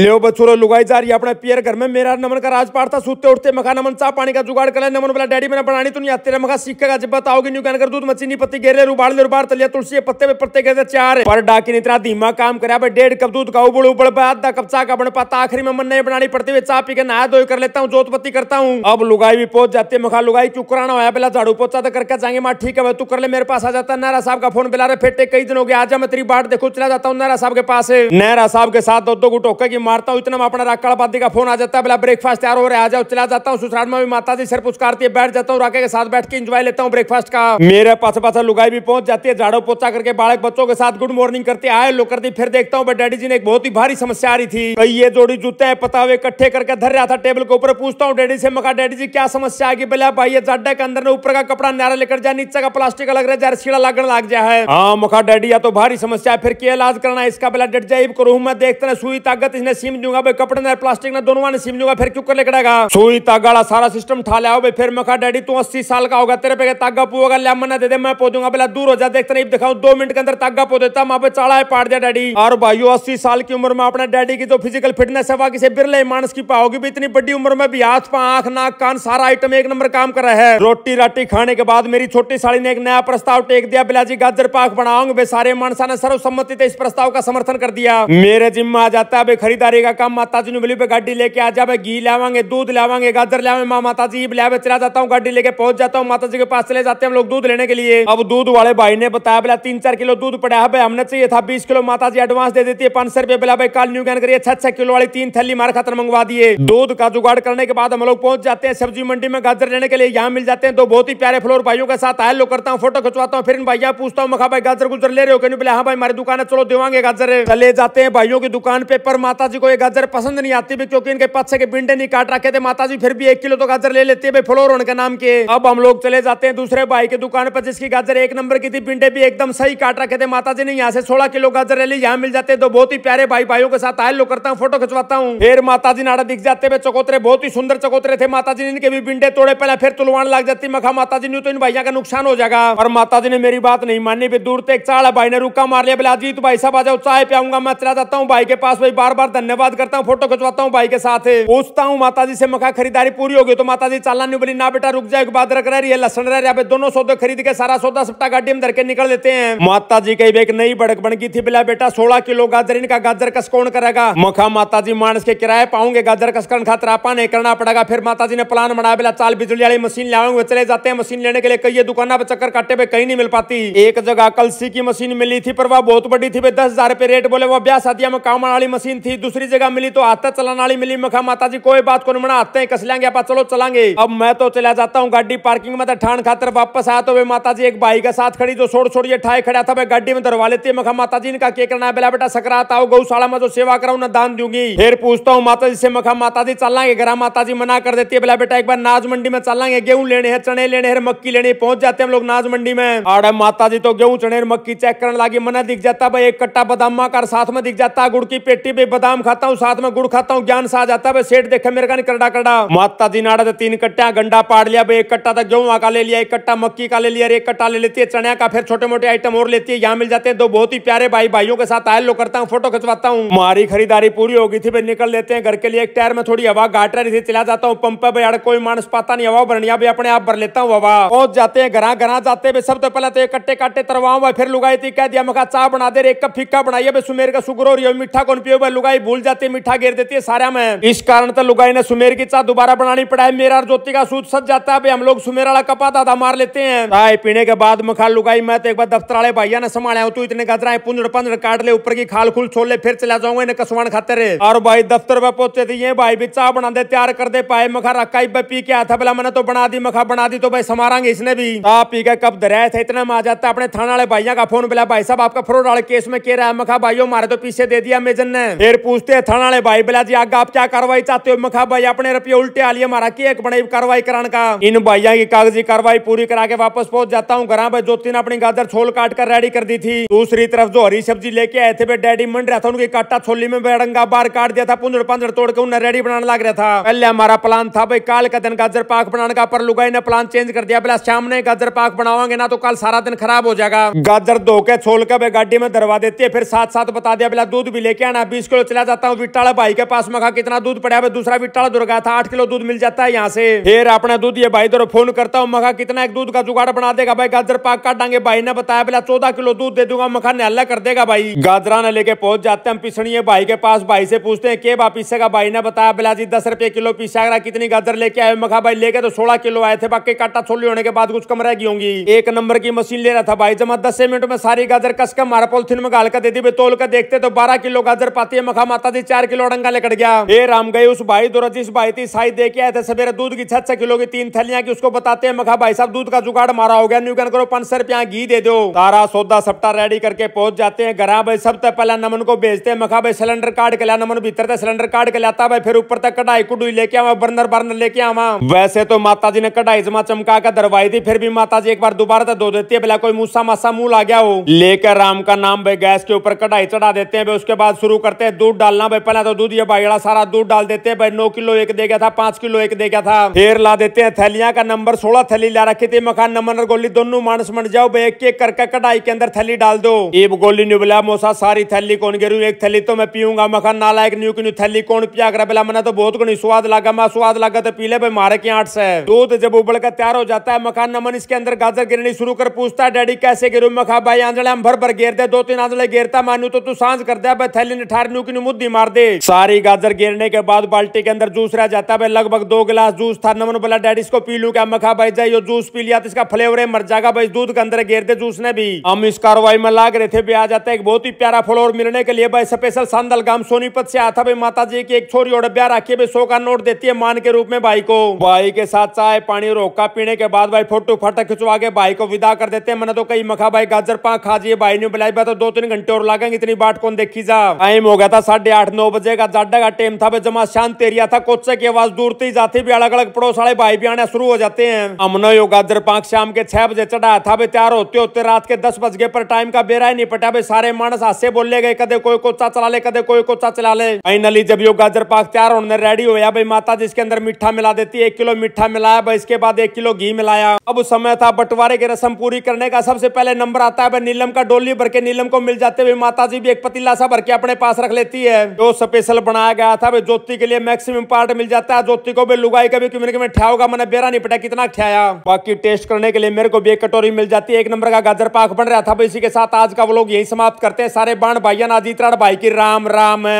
बच्चों लुगाई जा रही है अपने पियर घर में मेरा नमन का राज था सूते उठते मखा नमन चा पानी का जुगाड़ कर नमन बोला डैडी मैंने बनानी तो नहीं आते मखा सीख का जब बताओगे न्यू कहकर दूध मची नहीं पत्ती गेरे रुबाड़ रुबाड़ तलिया तुलसी पत्ते में पत्ते गए चार पर डाकी इतना धीमा काम करा भाई डेढ़ कप दूध का उबड़ उबड़ आधा कप चा का बन पाता आखिरी में मन नहीं बनानी पड़ती हुई चा पी के नहा धोई कर लेता हूँ जोत पत्ती करता हूँ अब लुगाई भी पहुंच जाती है मखा लुगाई क्यों कराना होया पहला झाड़ू पोचा तो करके जाएंगे माँ ठीक है भाई तू कर ले मेरे पास आ जाता नारा साहब का फोन बिला रहे फेटे कई दिन हो गया आजा मैं तेरी बाट देखो चला जाता हूँ नारा साहब के पास नारा साहब के साथ दो दो गुट होकर मारता हूँ इतना में अपना राकाड़ाबादी का फोन आ जाता है बोला ब्रेकफास्ट तैयार हो रहा है आ जाओ चला जाता हूँ सुसराज में भी माता जी सर पुचकारती है बैठ जाता हूँ राके के साथ बैठ के इंजॉय लेता हूँ ब्रेकफास्ट का मेरे पास पास लुगाई भी पहुंच जाती है झाड़ो पोचा करके बालक बच्चों के साथ गुड मॉर्निंग करती आए लो करती फिर देखता हूँ डैडी जी ने एक बहुत ही भारी समस्या आ रही थी कई ये जोड़ी जूते हैं पता हुए इकट्ठे करके धर रहा था टेबल के ऊपर पूछता हूँ डैडी से मका डैडी जी क्या समस्या आगे बोला भाई ये जाड्डा के अंदर ऊपर का कपड़ा नारा लेकर जाए नीचे का प्लास्टिक अलग है जाए सीढ़ा लगने लग जाए हाँ मका डैडी या तो भारी समस्या है फिर क्या इलाज करना इसका बोला डेट जाइब करूँ मैं देखते ना सुई ताकत इसने मैं सिम दूंगा भाई कपड़े ना प्लास्टिक ना दोनों ने सिम दूंगा फिर क्यों कर लेकड़ेगा सुई तागा सारा सिस्टम ठा लिया भाई फिर मखा डैडी तू अस्सी साल का होगा तेरे पे तागा पुआगा लिया मना दे दे मैं पोदूंगा पहले दूर हो जा देखते नहीं दिखाऊ दो मिनट के अंदर तागा पो देता मैं चाड़ा है पाड़ दिया डैडी और भाईयो अस्सी साल की उम्र में अपने डैडी की जो फिजिकल फिटनेस है वहां किसी बिरले मानस की पाओगी भी इतनी बड़ी उम्र में भी हाथ पा आंख नाक कान सारा आइटम एक नंबर काम कर रहा है रोटी राटी खाने के बाद मेरी छोटी साड़ी ने एक नया प्रस्ताव टेक दिया बिलाजी गाजर पाक बनाऊंगे सारे मानसा ने सर्वसम्मति इस प्रस्ताव का समर्थन कर दिया मेरे जिम्मा आ जाता है खरीदा का काम माता जी ने बोली पे गाड़ी लेके आ जा घी लावांगे दूध लावांगे गाजर लावे माँ माता जी लावे चला जाता हूँ गाड़ी लेके पहुंच जाता हूँ माता जी के पास चले जाते हैं हम लोग दूध लेने के लिए अब दूध वाले भाई ने बताया बोला तीन चार किलो दूध पड़ा है भाई हमने चाहिए था बीस किलो माता जी एडवांस दे देती है पांच सौ रुपए बोला भाई काल न्यू कैन करिए छह छह किलो वाली तीन थैली मार खातर मंगवा दिए दूध का जुगाड़ करने के बाद हम लोग पहुंच जाते हैं सब्जी मंडी में गाजर लेने के लिए यहाँ मिल जाते हैं दो बहुत ही प्यारे फ्लोर भाइयों के साथ लोग करता हूँ फोटो खिंचवाता हूँ फिर इन भाइया पूछता हूँ मखा भाई गाजर गुजर ले रहे हो क्यों बोले हाँ भाई हमारी दुकान है चलो देवांगे गाजर चले जाते हैं भाइयों की दुकान पे पर माता माताजी को ये गाजर पसंद नहीं आती भी क्योंकि इनके पत्थर के बिंडे नहीं काट रखे थे माता जी फिर भी एक किलो तो गाजर ले लेती है फ्लोर उनके नाम के अब हम लोग चले जाते हैं दूसरे भाई की दुकान पर जिसकी गाजर एक नंबर की थी बिंडे भी एकदम सही काट रखे थे माता जी ने यहाँ से सोलह किलो गाजर ले ली यहाँ मिल जाते तो बहुत ही प्यारे भाई भाइयों के साथ आयल करता हूँ फोटो खिंचवाता हूँ फिर माता जी नाड़ा दिख जाते हुए चकोतरे बहुत ही सुंदर चकोतरे थे माता जी ने इनके भी बिंडे तोड़े पहले फिर तुलवान लग जाती मखा माता जी ने तो इन भाइया का नुकसान हो जाएगा और माता जी ने मेरी बात नहीं मानी भी दूर तक चाड़ा भाई ने रुका मार लिया तो भाई साहब आ जाओ चाय प्याऊंगा मैं चला जाता हूँ भाई के पास भाई बार बार धन्यवाद करता हूँ फोटो खिंचवाता हूँ भाई के साथ पूछता हूँ माता जी से मखा खरीदारी पूरी होगी तो माता जी चालानी बोली ना बेटा रुक जाए बात रख रही है लसन रह रहा दोनों सौदे खरीद के सारा सौदा सप्ताह गाड़ी में धरके निकल देते हैं माता जी कई एक नई बड़क बन गई थी बिला बेटा सोलह किलो गाजर इनका गाजर कस कौन करेगा मखा माता जी मानस के किराए पाऊंगे गाजर कस करने खातर आपा नहीं करना पड़ेगा फिर माता जी ने प्लान बनाया बिला चाल बिजली वाली मशीन लाऊंगे चले जाते हैं मशीन लेने के लिए कई दुकाना पे चक्कर काटे पे कहीं नहीं मिल पाती एक जगह कलसी की मशीन मिली थी पर वह बहुत बड़ी थी दस हजार रुपए रेट बोले वो ब्याह शादिया में काम वाली मशीन थी दूसरी जगह मिली तो आते चलाने वाली मिली मखा माता जी कोई बात को मना आते हैं कस लेंगे आप चलो चलांगे अब मैं तो चला जाता हूँ गाड़ी पार्किंग में तो ठान खातर वापस आया तो वे माता जी एक भाई के साथ खड़ी जो छोड़ छोड़ ये ठाए खड़ा था मैं गाड़ी में धरवा लेती है मखा माता जी इनका क्या करना है बेला बेटा सकरात आओ गौशाला में जो सेवा कराऊ ना दान दूंगी फिर पूछता हूँ माता जी से मखा माता जी चलाएंगे ग्राम माता जी मना कर देती है बेला बेटा एक बार नाज मंडी में चलाएंगे गेहूं लेने हैं चने लेने हैं मक्की लेने पहुंच जाते हैं हम लोग नाज मंडी में आड़े माता जी तो गेहूं चने मक्की चेक करने लगी मना दिख जाता भाई एक कट्टा बदामा कर साथ में दिख जाता गुड़ की पेटी भी बदाम आम खाता हूँ साथ में गुड़ खाता हूँ ज्ञान सा जाता है सेठ देखे मेरे का नहीं करडा करडा माता जी नाड़ा तीन कट्टा गंडा पाड़ लिया एक कट्टा था गेहूँ का ले लिया एक कट्टा मक्की का ले लिया एक कट्टा ले लेती है चने का फिर छोटे मोटे आइटम और लेती है यहाँ मिल जाते हैं दो बहुत ही प्यारे भाई भाइयों के साथ आए लोग करता हूँ फोटो खिंचवाता हूँ हमारी खरीदारी पूरी होगी थी भाई निकल लेते हैं घर के लिए एक टायर में थोड़ी हवा घाट रही थी चला जाता हूँ पंप पे यार कोई मानस पाता नहीं हवा भरनिया भी अपने आप भर लेता हूँ हवा पहुंच जाते हैं घर घर जाते हैं सबसे पहले तो एक कट्टे काटे तरवाऊ फिर लुगाई थी कह दिया मखा चाह बना दे एक कप फीका बनाइए सुमेर का सुगर और मीठा कौन पियो लुगाई भूल जाते मीठा गिर देती है सारा में इस कारण तो लुगाई ने सुमेर की चाह दोबारा बनानी पड़ा है मेरा ज्योति का सूच सच जाता है हम लोग सुमेर वाला कपा दादा मार लेते हैं चाय पीने के बाद मखा लुगाई मैं तो एक बार दफ्तर वाले भाइया ने संभाला तू इतने गजरा पुंजड़ पंजड़ काट ले ऊपर की खाल खुल छोड़ ले फिर चला जाऊंगा इन्हें कसवान खाते रहे और भाई दफ्तर में पहुंचे थे ये भाई भी चाह बना दे तैयार कर दे पाए मखा रखा इब्बे पी के आता बोला मैंने तो बना दी मखा बना दी तो भाई समारांगे इसने भी चाह हाँ, पी के कब धराया था इतना में आ जाता अपने थाना वाले भैया का फोन बोला भाई साहब आपका फ्रॉड वाले केस में कह रहा है मखा भाईयो मारे तो पीछे दे दिया मेजन ने फिर पूछते हैं थाना भाई बोला जी आगे आप क्या कार्रवाई चाहते हो मखा भाई अपने रुपये उल्टे आलिए मारा की एक बने कार्रवाई कराने का इन भाइयों की कागजी कार्रवाई पूरी करा के वापस पहुंच जाता हूँ घर भाई ज्योति ने अपनी गाजर छोल काट कर रेडी कर दी थी दूसरी तरफ जो हरी सब्जी लेके आए थे डैडी मंड रहा था उनकी काटा छोली में बेड़ंगा बार काट दिया था पुंजड़ पंजड़ तोड़ के उन्हें रेडी बनाने लग रहा था पहले हमारा प्लान था भाई कल का दिन गाजर पाक बनाने का पर लुगाई ने प्लान चेंज कर दिया बोला शाम ने गाजर पाक बनावागे ना तो कल सारा दिन खराब हो जाएगा गाजर धो के छोल के गाड़ी में दरवा देती है फिर साथ साथ बता दिया बोला दूध भी लेके आना बीस किलो चला चला जाता हूँ विट्टाला भाई के पास मखा कितना दूध पड़ा है दूसरा विट्टाला दुर्गा था आठ किलो दूध मिल जाता है यहाँ से फिर अपना दूध ये भाई दो फोन करता हूँ मखा कितना एक दूध का जुगाड़ बना देगा भाई गाजर पाक काटांगे भाई ने बताया बोला चौदह किलो दूध दे दूंगा मखा ने कर देगा भाई गाजरा ने लेके पहुंच जाते हैं पिछड़िए भाई के पास भाई से पूछते हैं के बा पीसेगा भाई ने बताया बोला जी दस रुपये किलो पीसा कितनी गाजर लेके आए मखा भाई लेके तो सोलह किलो आए थे बाकी काटा छोली होने के बाद कुछ कम रह गई होंगी एक नंबर की मशीन ले रहा था भाई जमा दस मिनट में सारी गाजर कस मारा पोलिथिन में गाल का दे दी तोल का देखते तो बारह किलो गाजर पाती है मखा माता जी चार किलो डंगा लेकर गया ए राम गए उस भाई दो जिस भाई थी साई दे के आए थे सवेरे दूध की छह छह किलो की तीन थैलियां की उसको बताते हैं मखा भाई साहब दूध का जुगाड़ मारा हो गया न्यूकन करो पांच सौ रुपया घी दे दो तारा सौदा सप्टा रेडी करके पहुंच जाते हैं घर भाई सब तक तो पहला नमन को भेजते हैं मखा भाई सिलेंडर काट के लिया नमन भीतर तक सिलेंडर कार्ड के लाता भाई फिर ऊपर तक कढ़ाई कुडुई लेके आवा बर्नर बर्नर लेके आवा वैसे तो माता जी ने कढ़ाई जमा चमका कर दरवाई थी फिर भी माता जी एक बार दोबारा तक धो देती है भला कोई मूसा मासा मुंह आ गया हो लेकर राम का नाम भाई गैस के ऊपर कढ़ाई चढ़ा देते हैं उसके बाद शुरू करते हैं दूध डालना भाई पहले तो दूध ये भाई सारा दूध डाल देते हैं भाई नौ किलो एक दे गया था पांच किलो एक दे गया था फिर ला देते हैं थैलियां का नंबर सोलह थैली ला रखी थी मखान नमन और गोली दोनों मानस मन जाओ भाई एक एक करके कटाई के अंदर थैली डाल दो एक गोली न्यू बोला मोसा सारी थैली कौन गिरू एक थैली तो मैं पीऊंगा मखान नाला एक न्यू की न्यू थैली कौन पिया कर बोला मैंने तो बहुत गुणी स्वाद लगा मैं स्वाद लगा तो पी ले भाई मारे के आठ से दूध जब उबल कर तैयार हो जाता है मखान नमन इसके अंदर गाजर गिरनी शुरू कर पूछता है डैडी कैसे गिरू मखा भाई आंजड़े हम भर भर घेर दे दो तीन आंजड़े गेरता मानू तो तू सांझ कर दे भाई थैली ने ठार न्यू की न्यू बुद्धि मार दे सारी गाजर गिरने के बाद बाल्टी के अंदर जूस रह जाता है लगभग दो गिलास जूस था नमन बोला डैडी इसको पी लू क्या मखा भाई जाए जूस पी लिया तो इसका फ्लेवर है मर जाएगा भाई दूध के अंदर घेर दे जूस ने भी हम इस कार्रवाई में लाग रहे थे भी आ जाता है एक बहुत ही प्यारा फ्लोर मिलने के लिए भाई स्पेशल सांदल गांव सोनीपत से आता भाई माता जी की एक छोरी और ब्याह रखी भाई सौ का नोट देती है मान के रूप में भाई को भाई के साथ चाय पानी रोका पीने के बाद भाई फोटो फटा खिंचवा के भाई को विदा कर देते हैं मैंने तो कई मखा भाई गाजर पा खा जी भाई ने बुलाई तो दो तीन घंटे और लागेंगे इतनी बाट कौन देखी जा टाइम हो गया था साढ़े आठ नौ बजे का जाडा का टेम था जमा शांत एरिया था कोच्चे की आवाज दूर थी जाती भी अलग अलग पड़ोस वाले भाई भी आने शुरू हो जाते हैं हमने यो गाजर पाक शाम के छह बजे चढ़ाया था भाई तैयार होते होते रात के दस बज गए पर टाइम का बेरा ही नहीं पटा भाई सारे मानस हाथ बोले गए कदे कोई कोचा चला ले कदे कोई कोचा चला ले फाइनली जब यो गाजर पाक तैयार होने रेडी हो भाई माता जिसके अंदर मीठा मिला देती है एक किलो मीठा मिलाया भाई इसके बाद एक किलो घी मिलाया अब समय था बंटवारे की रस्म पूरी करने का सबसे पहले नंबर आता है नीलम का डोली भर के नीलम को मिल जाते हुए माता जी भी एक पतीला सा भर के अपने पास रख लेती है ज्योति है जो स्पेशल बनाया गया था ज्योति के लिए मैक्सिमम पार्ट मिल जाता है ज्योति को भी लुगाई कभी क्योंकि मैं मैंने बेरा नहीं पटा कितना ठ्याया बाकी टेस्ट करने के लिए मेरे को भी एक कटोरी मिल जाती है एक नंबर का गाजर पाक बन रहा था इसी के साथ आज का वो लोग यही समाप्त करते हैं सारे बाण भाइयान नाजीतराड़ भाई की राम राम